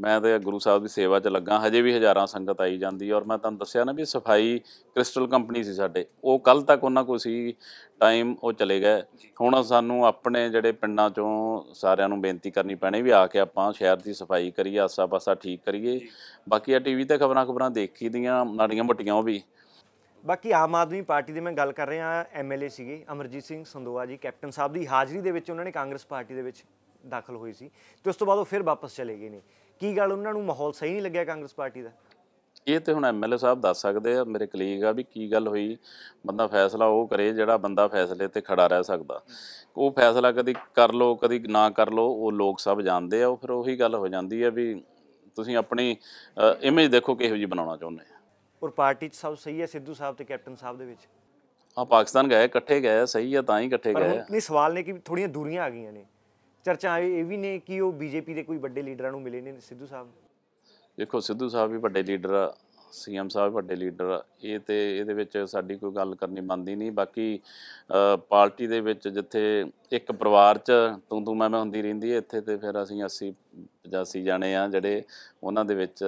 ਮੈਂ ਤੇ ਗੁਰੂ ਸਾਹਿਬ ਦੀ ਸੇਵਾ 'ਚ ਲੱਗਾ ਹਜੇ ਵੀ ਹਜ਼ਾਰਾਂ ਸੰਗਤ ਆਈ ਜਾਂਦੀ ਔਰ ਮੈਂ ਤੁਹਾਨੂੰ ਦੱਸਿਆ ਨਾ ਵੀ ਸਫਾਈ ਕ੍ਰਿਸਟਲ ਕੰਪਨੀ ਸੀ ਸਾਡੇ ਉਹ ਕੱਲ ਤੱਕ ਉਹਨਾਂ ਕੋਲ ਸੀ ਟਾਈਮ ਉਹ ਚਲੇ ਗਏ ਹੁਣ ਸਾਨੂੰ ਆਪਣੇ ਜਿਹੜੇ ਪਿੰਡਾਂ 'ਚੋਂ ਸਾਰਿਆਂ ਨੂੰ ਬੇਨਤੀ ਕਰਨੀ ਪੈਣੀ ਵੀ ਆ ਕੇ ਆਪਾਂ ਸ਼ਹਿਰ ਦੀ ਸਫਾਈ ਕਰੀਏ ਆਸਾ-ਪਾਸਾ ਠੀਕ ਕਰੀਏ ਬਾਕੀ ਆ ਟੀਵੀ ਤੇ ਖਬਰਾਂ ਖਬਰਾਂ ਦੇਖੀ ਦੀਆਂ ਨਾੜੀਆਂ ਮੱਟੀਆਂ ਉਹ ਵੀ ਬਾਕੀ ਆਮ ਆਦਮੀ ਪਾਰਟੀ ਦੇ ਮੈਂ ਗੱਲ ਕਰ ਰਿਹਾ ਐਮਐਲਏ ਸੀਗੇ ਅਮਰਜੀਤ ਸਿੰਘ ਸੰਦੋਆ ਜੀ ਕੈਪਟਨ ਸਾਹਿਬ ਦੀ ਹਾਜ਼ਰੀ ਦੇ ਵਿੱਚ ਉਹਨਾਂ ਨੇ ਕਾਂਗਰਸ ਪਾਰਟੀ ਦੇ ਵਿੱਚ ਦਾਖਲ ਹੋਈ ਸੀ ਤੇ ਉਸ ਤੋਂ ਬਾਅਦ ਉਹ ਫਿਰ ਵਾਪਸ ਚਲੇ ਗਏ ਨੇ ਕੀ ਗੱਲ ਉਹਨਾਂ ਨੂੰ ਮਾਹੌਲ ਸਹੀ ਨਹੀਂ ਲੱਗਿਆ ਕਾਂਗਰਸ ਪਾਰਟੀ ਦਾ ਇਹ ਤੇ ਹੁਣ ਐਮਐਲਏ ਸਾਹਿਬ ਦੱਸ ਸਕਦੇ ਆ ਮੇਰੇ ਕਲੀਗ ਆ ਵੀ ਕੀ ਗੱਲ ਹੋਈ ਬੰਦਾ ਫੈਸਲਾ ਉਹ ਕਰੇ ਜਿਹੜਾ ਬੰਦਾ ਫੈਸਲੇ ਤੇ ਖੜਾ ਰਹਿ ਸਕਦਾ ਉਹ ਫੈਸਲਾ ਕਦੀ ਕਰ ਲੋ ਕਦੀ ਨਾ ਕਰ ਲੋ ਉਹ ਲੋਕ ਸਭ ਜਾਣਦੇ ਆ ਉਹ ਫਿਰ ਉਹੀ ਗੱਲ ਹੋ ਜਾਂਦੀ ਆ ਵੀ ਤੁਸੀਂ ਆਪਣੀ ਇਮੇਜ ਦੇਖੋ ਕਿਹੋ ਜੀ ਬਣਾਉਣਾ ਚਾਹੁੰਦੇ ਆ ਔਰ ਪਾਰਟੀ ਚ ਸਭ ਸਹੀ ਹੈ ਸਿੱਧੂ ਸਾਹਿਬ ਤੇ ਕੈਪਟਨ ਸਾਹਿਬ ਦੇ ਵਿੱਚ ਆ ਪਾਕਿਸਤਾਨ ਗਏ ਇਕੱਠੇ ਗਏ ਸਹੀ ਆ ਤਾਂ ਹੀ ਇਕੱਠੇ ਗਏ ਪਰ ਨਹੀਂ ਸਵਾਲ ਨੇ ਕਿ ਥੋੜੀਆਂ ਦੂਰੀਆਂ ਆ ਗਈਆਂ ਨੇ ਚਰਚਾ ਇਹ ਵੀ ਨੇ ਕਿ ਉਹ ਬੀਜੇਪੀ ਦੇ ਕੋਈ ਵੱਡੇ ਲੀਡਰਾਂ ਨੂੰ ਮਿਲੇ ਨੇ ਸਿੱਧੂ ਸਾਹਿਬ ਦੇਖੋ ਸਿੱਧੂ ਸਾਹਿਬ ਵੀ ਵੱਡੇ ਲੀਡਰ ਆ ਸੀਐਮ ਸਾਹਿਬ ਵੱਡੇ ਲੀਡਰ ਇਹ ਤੇ ਇਹਦੇ ਵਿੱਚ ਸਾਡੀ ਕੋਈ ਗੱਲ ਕਰਨੀ ਬੰਦੀ ਨਹੀਂ ਬਾਕੀ ਪਾਰਟੀ ਦੇ ਵਿੱਚ ਜਿੱਥੇ ਇੱਕ ਪਰਿਵਾਰ 'ਚ ਤੂੰ ਤੂੰ ਮੈਂ ਮੈਂ ਹੁੰਦੀ ਰਹਿੰਦੀ ਹੈ ਇੱਥੇ ਤੇ ਫਿਰ ਅਸੀਂ 80 85 ਜਾਣੇ ਆ ਜਿਹੜੇ ਉਹਨਾਂ ਦੇ ਵਿੱਚ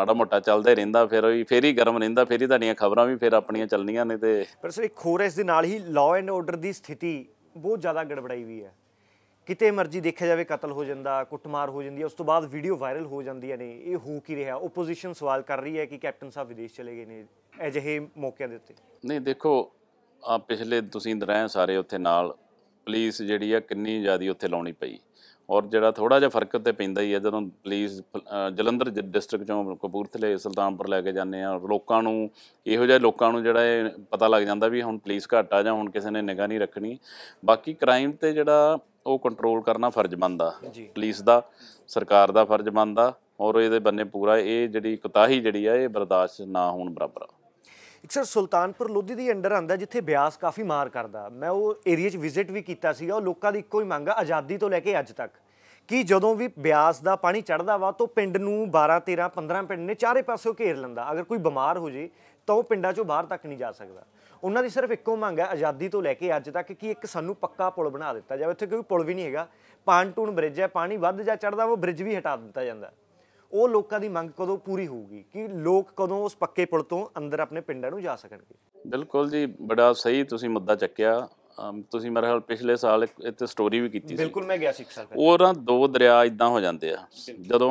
ਮਾੜਾ ਮੋਟਾ ਚੱਲਦੇ ਰਹਿੰਦਾ ਫਿਰ ਉਹ ਫੇਰ ਹੀ ਗਰਮ ਰਹਿੰਦਾ ਫੇਰ ਹੀ ਤੁਹਾਡੀਆਂ ਖਬਰਾਂ ਵੀ ਫਿਰ ਆਪਣੀਆਂ ਚੱਲਣੀਆਂ ਨੇ ਤੇ ਪਰ ਸਰ ਇੱਕ ਹੋਰ ਇਸ ਦੇ ਨਾਲ ਹੀ ਲਾਅ ਐਂਡ ਆਰਡਰ ਦੀ ਸਥਿਤੀ ਬਹੁਤ ਜ਼ਿਆਦਾ ਗੜਬੜਾਈ ਵੀ ਹੈ ਕਿਤੇ ਮਰਜ਼ੀ ਦੇਖਿਆ ਜਾਵੇ ਕਤਲ ਹੋ ਜਾਂਦਾ ਕੁੱਟਮਾਰ ਹੋ ਜਾਂਦੀ ਹੈ ਉਸ ਤੋਂ ਬਾਅਦ ਵੀਡੀਓ ਵਾਇਰਲ ਹੋ ਜਾਂਦੀਆਂ ਨੇ ਇਹ ਹੋ ਕੀ ਰਿਹਾ ਆਪੋਜੀਸ਼ਨ ਸਵਾਲ ਕਰ ਰਹੀ ਹੈ ਕਿ ਕੈਪਟਨ ਸਾਹਿਬ ਵਿਦੇਸ਼ ਚਲੇ ਗਏ ਨੇ ਅਜਿਹੇ ਮੌਕਿਆਂ ਦੇ ਉੱਤੇ ਨਹੀਂ ਦੇਖੋ ਆ ਪਿਛਲੇ ਤੁਸੀਂ ਰਹੇ ਸਾਰੇ ਉੱਥੇ ਨਾਲ ਪੁਲਿਸ ਜਿਹੜੀ ਆ ਕਿੰਨੀ ਜ਼ਿਆਦੀ ਉੱਥੇ ਲਾਉਣੀ ਪਈ ਔਰ ਜਿਹੜਾ ਥੋੜਾ ਜਿਹਾ ਫਰਕ ਤੇ ਪੈਂਦਾ ਹੀ ਹੈ ਜਦੋਂ ਪੁਲਿਸ ਜਲੰਧਰ ਡਿਸਟ੍ਰਿਕਟ ਚੋਂ ਕਪੂਰਥਲੇ ਸੁਲਤਾਨਪੁਰ ਲੈ ਕੇ ਜਾਂਦੇ ਆ ਲੋਕਾਂ ਨੂੰ ਇਹੋ ਜਿਹੇ ਲੋਕਾਂ ਨੂੰ ਜਿਹੜਾ ਇਹ ਪਤਾ ਲੱਗ ਜਾਂਦਾ ਵੀ ਹੁਣ ਪੁਲਿਸ ਘਟਾ ਜਾਂ ਹੁਣ ਕਿਸੇ ਨੇ ਨਿਗਾਹ ਨਹੀਂ ਰੱਖਣੀ ਬਾਕੀ ਕ੍ਰਾਈਮ ਤੇ ਜਿਹੜਾ ਉਹ ਕੰਟਰੋਲ ਕਰਨਾ ਫਰਜ਼ ਬਣਦਾ ਪੁਲਿਸ ਦਾ ਸਰਕਾਰ ਦਾ ਫਰਜ਼ ਬਣਦਾ ਔਰ ਇਹਦੇ ਬੰਨੇ ਪੂਰਾ ਇਹ ਜਿਹੜੀ ਕੁਤਾਹੀ ਜਿਹੜੀ ਆ ਇਹ ਬਰਦਾਸ਼ਤ ਨਾ ਹੋਣ ਬਰਾਬਰ ਆ ਇੱਕ ਸਰ ਸੁਲਤਾਨਪੁਰ ਲੋਧੀ ਦੀ ਅੰਡਰ ਆਂਦਾ ਜਿੱਥੇ ਬਿਆਸ ਕਾਫੀ ਮਾਰ ਕਰਦਾ ਮੈਂ ਉਹ ਏਰੀਆ 'ਚ ਵਿਜ਼ਿਟ ਵੀ ਕੀਤਾ ਸੀਗਾ ਉਹ ਲੋਕਾਂ ਦੀ ਇੱਕੋ ਹੀ ਮੰਗ ਆ ਆਜ਼ਾਦੀ ਤੋਂ ਲੈ ਕੇ ਅੱਜ ਤੱਕ ਕਿ ਜਦੋਂ ਵੀ ਬਿਆਸ ਦਾ ਪਾਣੀ ਚੜਦਾ ਵਾ ਤਾਂ ਪਿੰਡ ਨੂੰ 12 13 15 ਪਿੰਡ ਨੇ ਚਾਰੇ ਪਾਸੇ ਘੇਰ ਲੈਂਦਾ ਅਗਰ ਕੋਈ ਬਿਮਾਰ ਹੋ ਜੇ ਤਾਂ ਉਹ ਪਿੰਡਾਂ 'ਚੋਂ ਬਾਹਰ ਤੱਕ ਨਹੀਂ ਜਾ ਸਕਦਾ ਉਹਨਾਂ ਦੀ ਸਿਰਫ ਇੱਕੋ ਮੰਗ ਹੈ ਆਜ਼ਾਦੀ ਤੋਂ ਲੈ ਕੇ ਅੱਜ ਤੱਕ ਕਿ ਇੱਕ ਸਾਨੂੰ ਪੱਕਾ ਪੁਲ ਬਣਾ ਦਿੱਤਾ ਜਾਵੇ ਉੱਥੇ ਕੋਈ ਪੁਲ ਵੀ ਨਹੀਂ ਹੈਗਾ ਪਾਣ ਟੂਣ ਬ੍ਰਿਜ ਹੈ ਪਾਣੀ ਵੱਧ ਜਾ ਚੜਦਾ ਉਹ ਬ੍ਰਿਜ ਵੀ ਹਟਾ ਦਿੱਤਾ ਜਾਂਦਾ ਉਹ ਲੋਕਾਂ ਦੀ ਮੰਗ ਕਦੋਂ ਪੂਰੀ ਹੋਊਗੀ ਕਿ ਲੋਕ ਕਦੋਂ ਉਸ ਪੱਕੇ ਪੁਲ ਤੋਂ ਅੰਦਰ ਆਪਣੇ ਪਿੰਡਾਂ ਨੂੰ ਜਾ ਸਕਣਗੇ ਬਿਲਕੁਲ ਜੀ ਬੜਾ ਸਹੀ ਤੁਸੀਂ ਮੁੱਦਾ ਚੱਕਿਆ ਤੁਸੀਂ ਮੇਰੇ ਖਿਆਲ ਪਿਛਲੇ ਸਾਲ ਇੱਥੇ ਸਟੋਰੀ ਵੀ ਕੀਤੀ ਸੀ ਬਿਲਕੁਲ ਮੈਂ ਗਿਆ ਸੀ ਇੱਕ ਸਾਲ ਪਹਿਲਾਂ ਉਹ ਨਾ ਦੋ ਦਰਿਆ ਇਦਾਂ ਹੋ ਜਾਂਦੇ ਆ ਜਦੋਂ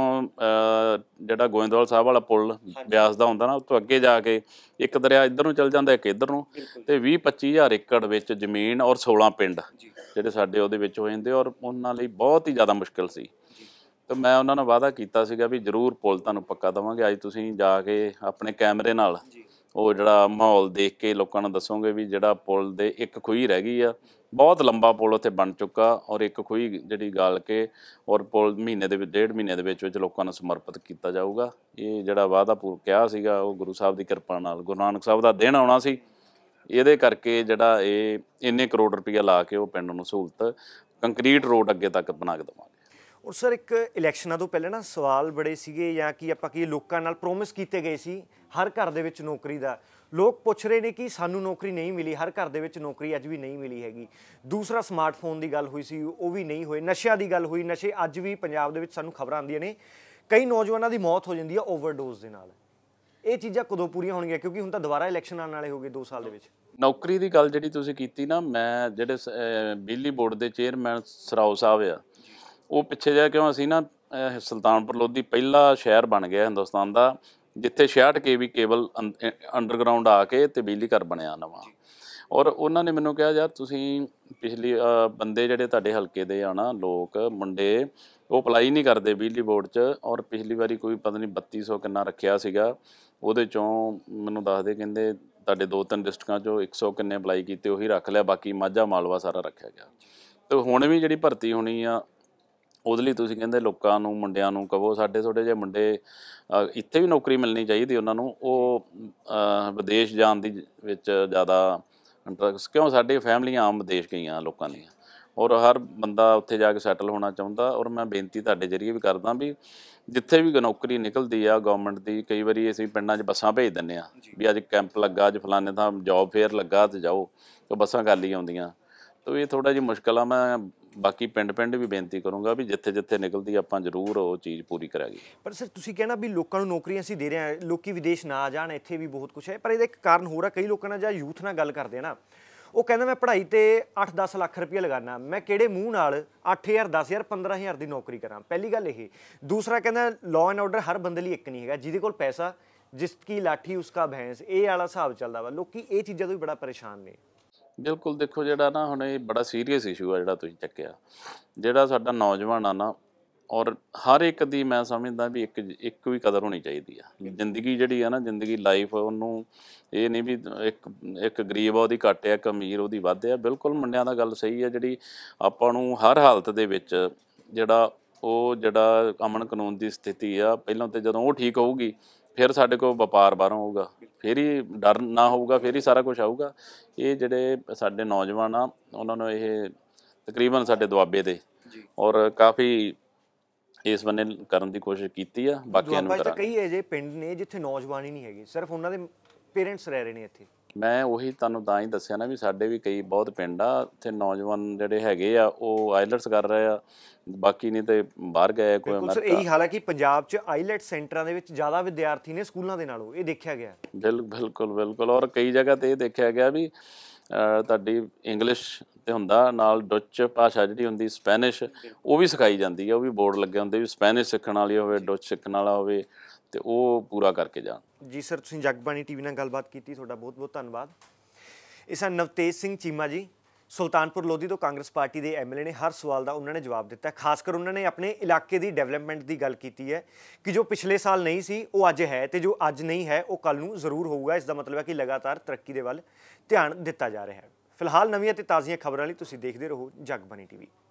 ਜਿਹੜਾ ਗੋਇੰਦਵਾਲ ਸਾਹਿਬ ਵਾਲਾ ਪੁਲ ਬਿਆਸ ਦਾ ਹੁੰਦਾ ਨਾ ਉਹ ਤੋਂ ਅੱਗੇ ਜਾ ਕੇ ਇੱਕ ਦਰਿਆ ਇੱਧਰ ਨੂੰ ਚੱਲ ਜਾਂਦਾ ਇੱਕ ਇੱਧਰ ਨੂੰ ਤੇ 20 25000 ਏਕੜ ਵਿੱਚ ਜ਼ਮੀਨ ਔਰ 16 ਪਿੰਡ ਜਿਹੜੇ ਸਾਡੇ ਉਹਦੇ ਵਿੱਚ ਹੋ ਜਾਂਦੇ ਔਰ ਉਹਨਾਂ ਲਈ ਬਹੁਤ ਹੀ ਜ਼ਿਆਦਾ ਮੁਸ਼ਕਲ ਸੀ ਤੇ ਮੈਂ ਉਹਨਾਂ ਨਾਲ ਵਾਅਦਾ ਕੀਤਾ ਸੀਗਾ ਵੀ ਜ਼ਰੂਰ ਪੁਲ ਤੁਹਾਨੂੰ ਪੱਕਾ ਦਵਾਂਗੇ ਅੱਜ ਤੁਸੀਂ ਜਾ ਕੇ ਆਪਣੇ ਕੈਮਰੇ ਨਾਲ ਜੀ ਉਹ ਜਿਹੜਾ ਮਾਹੌਲ ਦੇਖ ਕੇ ਲੋਕਾਂ ਨੂੰ ਦੱਸੋਗੇ ਵੀ ਜਿਹੜਾ ਪੁਲ ਦੇ ਇੱਕ ਖੂਹੀ ਰਹਿ ਗਈ ਆ ਬਹੁਤ ਲੰਬਾ ਪੁਲ ਉੱਥੇ ਬਣ ਚੁੱਕਾ ਔਰ ਇੱਕ ਖੂਹੀ ਜਿਹੜੀ ਗਾਲ ਕੇ ਔਰ ਪੁਲ ਮਹੀਨੇ ਦੇ ਵਿੱਚ ਡੇਢ ਮਹੀਨੇ ਦੇ ਵਿੱਚ ਵਿੱਚ ਲੋਕਾਂ ਨੂੰ ਸਮਰਪਿਤ ਕੀਤਾ ਜਾਊਗਾ ਇਹ ਜਿਹੜਾ ਵਾਅਦਾ ਪੂਰ ਕਿਹਾ ਸੀਗਾ ਉਹ ਗੁਰੂ ਸਾਹਿਬ ਦੀ ਕਿਰਪਾ ਨਾਲ ਗੁਰੂ ਨਾਨਕ ਸਾਹਿਬ ਦਾ ਦਿਨ ਆਉਣਾ ਸੀ ਇਹਦੇ ਕਰਕੇ ਜਿਹੜਾ ਇਹ ਇੰਨੇ ਕਰੋੜ ਰੁਪਏ ਲਾ ਕੇ ਉਹ ਪਿੰਡ ਨੂੰ ਸਹੂਲਤ ਕੰਕਰੀਟ ਰੋਡ ਅੱਗੇ ਤੱਕ ਬਣਾ ਕੇ ਦਵਾਂਗੇ ਔਰ ਸਰ ਇੱਕ ਇਲੈਕਸ਼ਨਾਂ ਤੋਂ ਪਹਿਲੇ ਨਾ ਸਵਾਲ ਬੜੇ ਸੀਗੇ ਜਾਂ ਕਿ ਆਪਾਂ ਕੀ ਲੋਕਾਂ ਨਾਲ ਪ੍ਰੋਮਿਸ ਕੀਤੇ ਗਏ ਸੀ ਹਰ ਘਰ ਦੇ ਵਿੱਚ ਨੌਕਰੀ ਦਾ ਲੋਕ ਪੁੱਛ ਰਹੇ ਨੇ ਕਿ ਸਾਨੂੰ ਨੌਕਰੀ ਨਹੀਂ ਮਿਲੀ ਹਰ ਘਰ ਦੇ ਵਿੱਚ ਨੌਕਰੀ ਅੱਜ ਵੀ ਨਹੀਂ ਮਿਲੀ ਹੈਗੀ ਦੂਸਰਾ ਸਮਾਰਟਫੋਨ ਦੀ ਗੱਲ ਹੋਈ ਸੀ ਉਹ ਵੀ ਨਹੀਂ ਹੋਏ ਨਸ਼ਿਆਂ ਦੀ ਗੱਲ ਹੋਈ ਨਸ਼ੇ ਅੱਜ ਵੀ ਪੰਜਾਬ ਦੇ ਵਿੱਚ ਸਾਨੂੰ ਖਬਰਾਂ ਆਉਂਦੀਆਂ ਨੇ ਕਈ ਨੌਜਵਾਨਾਂ ਦੀ ਮੌਤ ਹੋ ਜਾਂਦੀ ਹੈ ਓਵਰਡੋਜ਼ ਦੇ ਨਾਲ ਇਹ ਚੀਜ਼ਾਂ ਕਦੋਂ ਪੂਰੀਆਂ ਹੋਣਗੀਆਂ ਕਿਉਂਕਿ ਹੁਣ ਤਾਂ ਦੁਬਾਰਾ ਇਲੈਕਸ਼ਨ ਆਉਣ ਵਾਲੇ ਹੋਗੇ 2 ਸਾਲ ਦੇ ਵਿੱਚ ਨੌਕਰੀ ਦੀ ਗੱਲ ਜਿਹੜੀ ਤੁਸੀਂ ਕੀਤੀ ਨਾ ਮੈਂ ਜਿਹੜੇ ਬਿਜਲੀ ਬੋਰਡ ਦੇ ਚੇਅਰਮੈਨ ਸਰਾਓ ਸਾਹਿਬ ਆ ਉਹ ਪਿੱਛੇ ਜਾ ਕਿਉਂ ਅਸੀਂ ਨਾ ਸੁਲਤਾਨਪੁਰ ਲੋਧੀ ਪਹਿਲਾ ਸ਼ਹਿਰ ਬਣ ਗਿਆ ਹਿੰਦੁਸਤਾਨ ਦਾ ਜਿੱਥੇ 66 ਕੇਵੀ ਕੇਬਲ ਅੰਡਰਗਰਾਉਂਡ ਆ ਕੇ ਤੇ ਬਿਜਲੀ ਘਰ ਬਣਿਆ ਨਵਾਂ ਔਰ ਉਹਨਾਂ ਨੇ ਮੈਨੂੰ ਕਿਹਾ ਯਾਰ ਤੁਸੀਂ ਪਿਛਲੀ ਬੰਦੇ ਜਿਹੜੇ ਤੁਹਾਡੇ ਹਲਕੇ ਦੇ ਆਣਾ ਲੋਕ ਮੁੰਡੇ ਉਹ ਅਪਲਾਈ ਨਹੀਂ ਕਰਦੇ ਬਿਜਲੀ ਬੋਰਡ 'ਚ ਔਰ ਪਿਛਲੀ ਵਾਰੀ ਕੋਈ ਪਤਾ ਨਹੀਂ 3200 ਕਿੰਨਾ ਰੱਖਿਆ ਸੀਗਾ ਉਹਦੇ ਚੋਂ ਮੈਨੂੰ ਦੱਸਦੇ ਕਹਿੰਦੇ ਤੁਹਾਡੇ ਦੋ ਤਿੰਨ ਡਿਸਟ੍ਰਿਕਾਂ 'ਚੋਂ 100 ਕਿੰਨੇ ਅਪਲਾਈ ਕੀਤੇ ਉਹੀ ਰੱਖ ਲਿਆ ਬਾਕੀ ਮਾਝਾ ਮਾਲਵਾ ਸਾਰਾ ਰੱਖਿਆ ਗਿਆ ਤੇ ਹੁਣ ਵੀ ਜਿਹੜੀ ਭਰਤੀ ਹੋਣੀ ਆ ਉਹਦੇ ਲਈ ਤੁਸੀਂ ਕਹਿੰਦੇ ਲੋਕਾਂ ਨੂੰ ਮੁੰਡਿਆਂ ਨੂੰ ਕਹੋ ਸਾਡੇ ਥੋੜੇ ਜਿਹੇ ਮੁੰਡੇ ਇੱਥੇ ਵੀ ਨੌਕਰੀ ਮਿਲਣੀ ਚਾਹੀਦੀ ਉਹਨਾਂ ਨੂੰ ਉਹ ਵਿਦੇਸ਼ ਜਾਣ ਦੀ ਵਿੱਚ ਜ਼ਿਆਦਾ ਇੰਟਰਸ ਕਿਉਂ ਸਾਡੀ ਫੈਮਲੀਆਂ ਆਮ ਵਿਦੇਸ਼ ਗਈਆਂ ਲੋਕਾਂ ਦੀਆਂ ਔਰ ਹਰ ਬੰਦਾ ਉੱਥੇ ਜਾ ਕੇ ਸੈਟਲ ਹੋਣਾ ਚਾਹੁੰਦਾ ਔਰ ਮੈਂ ਬੇਨਤੀ ਤੁਹਾਡੇ ਜਰੀਏ ਵੀ ਕਰਦਾ ਵੀ ਜਿੱਥੇ ਵੀ ਨੌਕਰੀ ਨਿਕਲਦੀ ਆ ਗਵਰਨਮੈਂਟ ਦੀ ਕਈ ਵਾਰੀ ਅਸੀਂ ਪਿੰਡਾਂ 'ਚ ਬੱਸਾਂ ਭੇਜ ਦਿੰਨੇ ਆ ਵੀ ਅੱਜ ਕੈਂਪ ਲੱਗਾ ਅੱਜ ਫਲਾਣੇ ਥਾਂ ਜੌਬ ਫੇਅਰ ਲੱਗਾ ਤੇ ਜਾਓ ਤੇ ਬੱਸਾਂ ਹੀ ਆਉਂਦੀਆਂ ਤੋ ਇਹ ਥੋੜਾ ਜਿਹਾ ਮੁਸ਼ਕਲ ਆ ਮੈਂ ਬਾਕੀ ਪਿੰਡ-ਪਿੰਡ ਵੀ ਬੇਨਤੀ ਕਰੂੰਗਾ ਵੀ ਜਿੱਥੇ-ਜਿੱਥੇ ਨਿਕਲਦੀ ਆਪਾਂ ਜ਼ਰੂਰ ਉਹ ਚੀਜ਼ ਪੂਰੀ ਕਰਾਂਗੇ ਪਰ ਸਰ ਤੁਸੀਂ ਕਹਿਣਾ ਵੀ ਲੋਕਾਂ ਨੂੰ ਨੌਕਰੀਆਂ ਅਸੀਂ ਦੇ ਰਹੇ ਹਾਂ ਲੋਕੀ ਵਿਦੇਸ਼ ਨਾ ਜਾਣ ਇੱਥੇ ਵੀ ਬਹੁਤ ਕੁਝ ਹੈ ਪਰ ਇਹਦਾ ਇੱਕ ਕਾਰਨ ਹੋਰ ਆ ਕਈ ਲੋਕਾਂ ਨਾਲ ਜਾਂ ਯੂਥ ਨਾਲ ਗੱਲ ਕਰਦੇ ਆ ਨਾ ਉਹ ਕਹਿੰਦਾ ਮੈਂ ਪੜ੍ਹਾਈ ਤੇ 8-10 ਲੱਖ ਰੁਪਏ ਲਗਾਣਾ ਮੈਂ ਕਿਹੜੇ ਮੂੰਹ ਨਾਲ 8000 10000 15000 ਦੀ ਨੌਕਰੀ ਕਰਾਂ ਪਹਿਲੀ ਗੱਲ ਇਹ ਦੂਸਰਾ ਕਹਿੰਦਾ ਲਾਅ ਐਂਡ ਆਰਡਰ ਹਰ ਬੰਦੇ ਲਈ ਇੱਕ ਨਹੀਂ ਹੈਗਾ ਜਿਹਦੇ ਕੋਲ ਪੈਸਾ ਜਿਸ ਕੀ ਲਾਠੀ ਉਸਕਾ ਭੈਂਸ ਇਹ ਵਾਲਾ ਹਿਸਾਬ ਚੱਲਦਾ ਵਾ ਲੋਕੀ ਇਹ ਚੀਜ਼ਾਂ ਤੋਂ ਵੀ ਬੜਾ ਪਰੇਸ਼ਾਨ ਨੇ ਬਿਲਕੁਲ ਦੇਖੋ ਜਿਹੜਾ ਨਾ ਹੁਣ ਇਹ ਬੜਾ ਸੀਰੀਅਸ ਇਸ਼ੂ ਆ ਜਿਹੜਾ ਤੁਸੀਂ ਚੱਕਿਆ ਜਿਹੜਾ ਸਾਡਾ ਨੌਜਵਾਨ ਆ ਨਾ ਔਰ ਹਰ ਇੱਕ ਦੀ ਮੈਂ ਸਮਝਦਾ ਵੀ ਇੱਕ ਇੱਕ ਵੀ ਕਦਰ ਹੋਣੀ ਚਾਹੀਦੀ ਆ ਜ਼ਿੰਦਗੀ ਜਿਹੜੀ ਆ ਨਾ ਜ਼ਿੰਦਗੀ ਲਾਈਫ ਉਹਨੂੰ ਇਹ ਨਹੀਂ ਵੀ ਇੱਕ ਇੱਕ ਗਰੀਬ ਆ ਉਹਦੀ ਘੱਟ ਆ ਕਮੀਰ ਅਮੀਰ ਉਹਦੀ ਵੱਧ ਆ ਬਿਲਕੁਲ ਮੁੰਡਿਆਂ ਦਾ ਗੱਲ ਸਹੀ ਆ ਜਿਹੜੀ ਆਪਾਂ ਨੂੰ ਹਰ ਹਾਲਤ ਦੇ ਵਿੱਚ ਜਿਹੜਾ ਉਹ ਜਿਹੜਾ ਅਮਨ ਕਾਨੂੰਨ ਦੀ ਸਥਿਤੀ ਆ ਪਹਿਲਾਂ ਤੇ ਜਦੋਂ ਉਹ ਠੀਕ ਹੋਊਗੀ ਫਿਰ ਸਾਡੇ ਕੋਲ ਵਪਾਰ ਬਾਹਰੋਂ ਹੋਊਗਾ ਫਿਰ ਹੀ ਡਰ ਨਾ ਹੋਊਗਾ ਫਿਰ ਹੀ ਸਾਰਾ ਕੁਝ ਆਊਗਾ ਇਹ ਜਿਹੜੇ ਸਾਡੇ ਨੌਜਵਾਨ ਆ ਉਹਨਾਂ ਨੂੰ ਇਹ ਤਕਰੀਬਨ ਸਾਡੇ ਦੁਆਬੇ ਦੇ ਔਰ ਕਾਫੀ ਇਸ ਬੰਨੇ ਕਰਨ ਦੀ ਕੋਸ਼ਿਸ਼ ਕੀਤੀ ਆ ਬਾਕੀਆਂ ਨੂੰ ਕਰਾਂ ਦੁਆਬੇ ਚ ਕਈ ਜੇ ਪਿੰਡ ਨੇ ਜਿੱਥੇ ਨੌਜਵਾਨ ਹੀ ਨਹੀਂ ਹੈਗੇ ਸਿਰਫ ਉਹਨਾਂ ਦੇ ਪੇਰੈਂਟਸ ਰਹਿ ਰਹੇ ਨੇ ਇੱਥੇ ਮੈਂ ਉਹੀ ਤੁਹਾਨੂੰ ਤਾਂ ਹੀ ਦੱਸਿਆ ਨਾ ਵੀ ਸਾਡੇ ਵੀ ਕਈ ਬਹੁਤ ਪਿੰਡ ਆ ਉੱਥੇ ਨੌਜਵਾਨ ਜਿਹੜੇ ਹੈਗੇ ਆ ਉਹ ਆਈਲਟਸ ਕਰ ਰਹੇ ਆ ਬਾਕੀ ਨਹੀਂ ਤੇ ਬਾਹਰ ਗਏ ਕੋਈ ਅਮਰੀਕਾ ਬਿਲਕੁਲ ਇਹੀ ਕਿ ਪੰਜਾਬ 'ਚ ਆਈਲਟ ਸੈਂਟਰਾਂ ਦੇ ਵਿੱਚ ਜ਼ਿਆਦਾ ਵਿਦਿਆਰਥੀ ਨੇ ਸਕੂਲਾਂ ਦੇ ਨਾਲੋਂ ਇਹ ਦੇਖਿਆ ਗਿਆ ਬਿਲਕੁਲ ਬਿਲਕੁਲ ਔਰ ਕਈ ਜਗ੍ਹਾ ਤੇ ਇਹ ਦੇਖਿਆ ਗਿਆ ਵੀ ਤੁਹਾਡੀ ਇੰਗਲਿਸ਼ ਤੇ ਹੁੰਦਾ ਨਾਲ ਡੁੱਚ ਭਾਸ਼ਾ ਜਿਹੜੀ ਹੁੰਦੀ ਸਪੈਨਿਸ਼ ਉਹ ਵੀ ਸਿਖਾਈ ਜਾਂਦੀ ਹੈ ਉਹ ਵੀ ਬੋਰਡ ਲੱਗੇ ਹੁੰਦੇ ਵੀ ਸਪੈਨਿਸ਼ ਸਿੱਖਣ ਵਾਲੀ ਹੋਵੇ ਡੁੱਚ ਸਿੱਖਣ ਵਾਲਾ ਹੋਵੇ ਤੇ ਉਹ ਪੂਰਾ ਕਰਕੇ ਜਾਣ ਜੀ ਸਰ ਤੁਸੀਂ ਜਗਬਾਣੀ ਟੀਵੀ ਨਾਲ ਗੱਲਬਾਤ ਕੀਤੀ ਤੁਹਾਡਾ ਬਹੁਤ ਬਹੁਤ ਧੰਨਵਾਦ ਇਸ ਆ ਨਵਤੇਜ ਸਿੰਘ ਚੀਮਾ ਜੀ ਸੁਲਤਾਨਪੁਰ ਲੋਧੀ ਤੋਂ ਕਾਂਗਰਸ ਪਾਰਟੀ ਦੇ ਐਮਐਲਏ ਨੇ ਹਰ ਸਵਾਲ ਦਾ ਉਹਨਾਂ ਨੇ ਜਵਾਬ ਦਿੱਤਾ ਖਾਸ ਕਰ ਉਹਨਾਂ ਨੇ ਆਪਣੇ ਇਲਾਕੇ ਦੀ ਡਿਵੈਲਪਮੈਂਟ ਦੀ ਗੱਲ ਕੀਤੀ ਹੈ ਕਿ ਜੋ ਪਿਛਲੇ ਸਾਲ ਨਹੀਂ ਸੀ ਉਹ ਅੱਜ ਹੈ ਤੇ ਜੋ ਅੱਜ ਨਹੀਂ ਹੈ ਉਹ ਕੱਲ ਨੂੰ ਜ਼ਰੂਰ ਹੋਊਗਾ ਇਸ ਦਾ ਮਤਲਬ ਹੈ ਕਿ ਲਗਾਤਾਰ ਤਰੱਕੀ ਦੇ ਵੱਲ ਧਿਆਨ ਦਿੱਤਾ ਜਾ ਰਿਹਾ ਹੈ ਫਿਲਹਾਲ ਨਵੀਆਂ ਤੇ ਤਾਜ਼ੀਆਂ ਖਬਰਾਂ ਲਈ ਤੁਸੀਂ ਦੇਖਦੇ ਰਹੋ ਜਗਬਾਣੀ ਟੀਵੀ